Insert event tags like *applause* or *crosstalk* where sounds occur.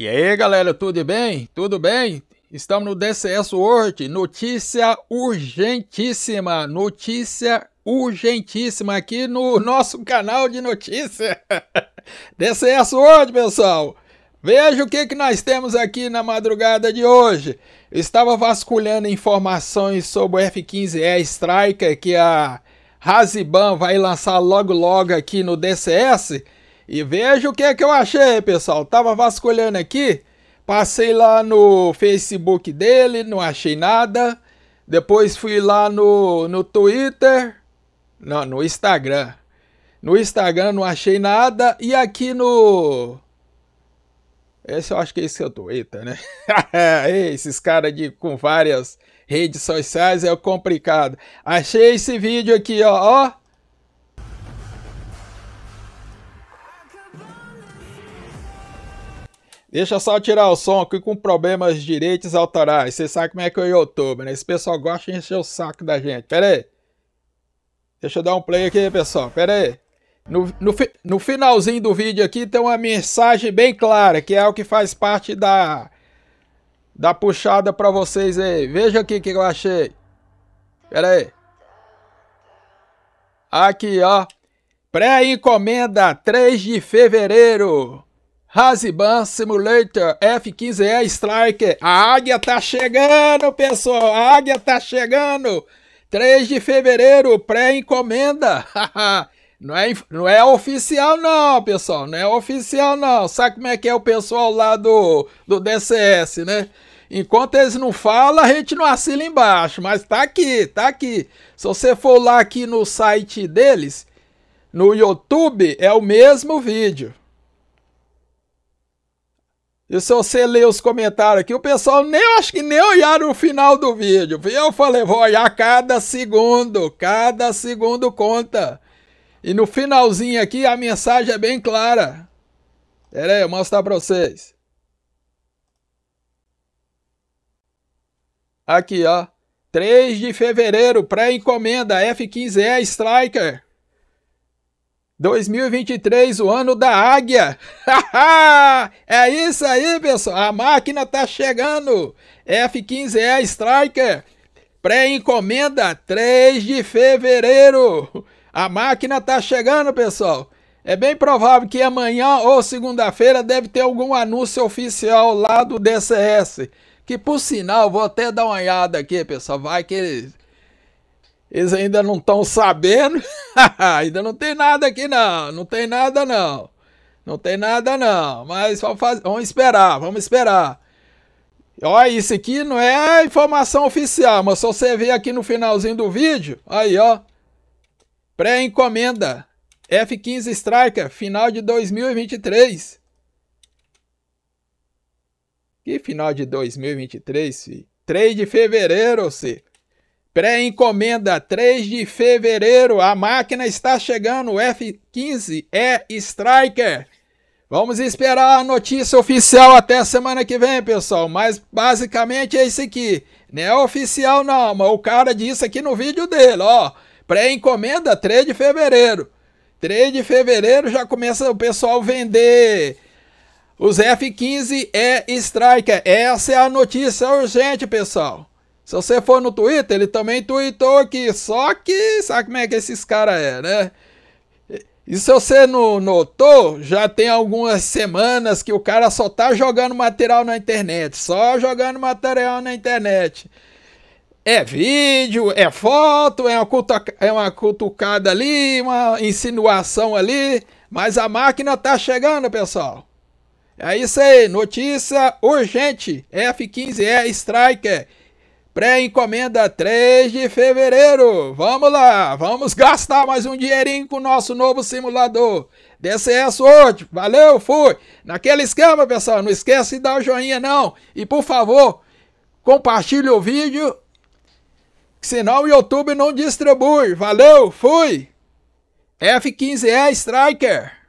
E aí galera, tudo bem? Tudo bem? Estamos no DCS World, notícia urgentíssima, notícia urgentíssima aqui no nosso canal de notícia. DCS *laughs* World, pessoal. Veja o que, que nós temos aqui na madrugada de hoje. estava vasculhando informações sobre o F-15E Striker que a Raziban vai lançar logo logo aqui no DCS. E veja o que é que eu achei, pessoal. Tava vasculhando aqui, passei lá no Facebook dele, não achei nada. Depois fui lá no, no Twitter, não, no Instagram. No Instagram não achei nada. E aqui no. Esse eu acho que é esse é o Twitter, né? *laughs* Esses caras com várias redes sociais é complicado. Achei esse vídeo aqui, ó. ó Deixa eu só tirar o som aqui com problemas de direitos autorais. Você sabe como é que é o YouTube, né? Esse pessoal gosta de encher o saco da gente. Pera aí. Deixa eu dar um play aqui, pessoal. Pera aí. No, no, no finalzinho do vídeo aqui tem uma mensagem bem clara, que é o que faz parte da, da puxada pra vocês aí. Veja aqui o que eu achei. Pera aí. Aqui, ó. Pré-encomenda 3 de fevereiro. Raziban Simulator F-15E Strike. A águia tá chegando, pessoal. A águia tá chegando. 3 de fevereiro, pré-encomenda. *laughs* não, é, não é oficial não, pessoal. Não é oficial não. Sabe como é que é o pessoal lá do, do DCS, né? Enquanto eles não falam, a gente não assina embaixo. Mas tá aqui, tá aqui. Se você for lá aqui no site deles, no YouTube, é o mesmo vídeo. E se você ler os comentários aqui, o pessoal nem eu acho que nem olharam o final do vídeo. Eu falei, vou olhar cada segundo, cada segundo conta. E no finalzinho aqui a mensagem é bem clara. Pera aí, eu mostrar para vocês. Aqui, ó. 3 de fevereiro, pré-encomenda F15E Striker. 2023, o ano da águia. *laughs* é isso aí, pessoal. A máquina tá chegando. F-15E é Striker. Pré-encomenda 3 de fevereiro. A máquina tá chegando, pessoal. É bem provável que amanhã ou segunda-feira deve ter algum anúncio oficial lá do DCS. Que por sinal, vou até dar uma olhada aqui, pessoal. Vai que eles eles ainda não estão sabendo. *laughs* ainda não tem nada aqui não, não tem nada não. Não tem nada não, mas fazer, vamos esperar, vamos esperar. Olha isso aqui não é informação oficial, mas só você ver aqui no finalzinho do vídeo, aí ó, pré-encomenda F-15 Striker, final de 2023. Que final de 2023, filho? 3 de fevereiro, você. Pré-encomenda 3 de fevereiro. A máquina está chegando. O F-15 é Striker. Vamos esperar a notícia oficial até a semana que vem, pessoal. Mas basicamente é isso aqui. Não é oficial, não, mas o cara disse aqui no vídeo dele, ó. Pré-encomenda 3 de fevereiro. 3 de fevereiro já começa o pessoal vender os F-15 é Striker. Essa é a notícia urgente, pessoal. Se você for no Twitter, ele também tweetou aqui. Só que sabe como é que esses caras é, né? E se você não notou, já tem algumas semanas que o cara só tá jogando material na internet, só jogando material na internet. É vídeo, é foto, é uma, cutuca, é uma cutucada ali, uma insinuação ali, mas a máquina tá chegando, pessoal. É isso aí, notícia urgente, F-15E Striker Pré-encomenda 3 de fevereiro. Vamos lá, vamos gastar mais um dinheirinho com o nosso novo simulador. DCS hoje. Valeu, fui. Naquele esquema, pessoal, não esquece de dar o joinha não. E por favor, compartilhe o vídeo, senão o YouTube não distribui. Valeu, fui. F15E Striker.